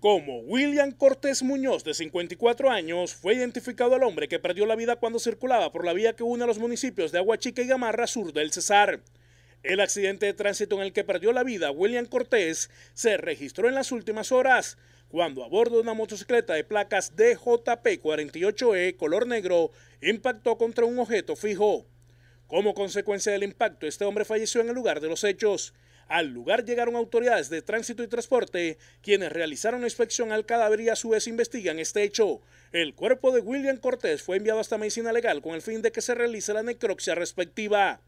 como William Cortés Muñoz, de 54 años, fue identificado al hombre que perdió la vida cuando circulaba por la vía que une a los municipios de Aguachica y Gamarra, sur del Cesar. El accidente de tránsito en el que perdió la vida William Cortés se registró en las últimas horas, cuando a bordo de una motocicleta de placas DJP48E color negro impactó contra un objeto fijo. Como consecuencia del impacto, este hombre falleció en el lugar de los hechos. Al lugar llegaron autoridades de tránsito y transporte, quienes realizaron una inspección al cadáver y a su vez investigan este hecho. El cuerpo de William Cortés fue enviado hasta medicina legal con el fin de que se realice la necropsia respectiva.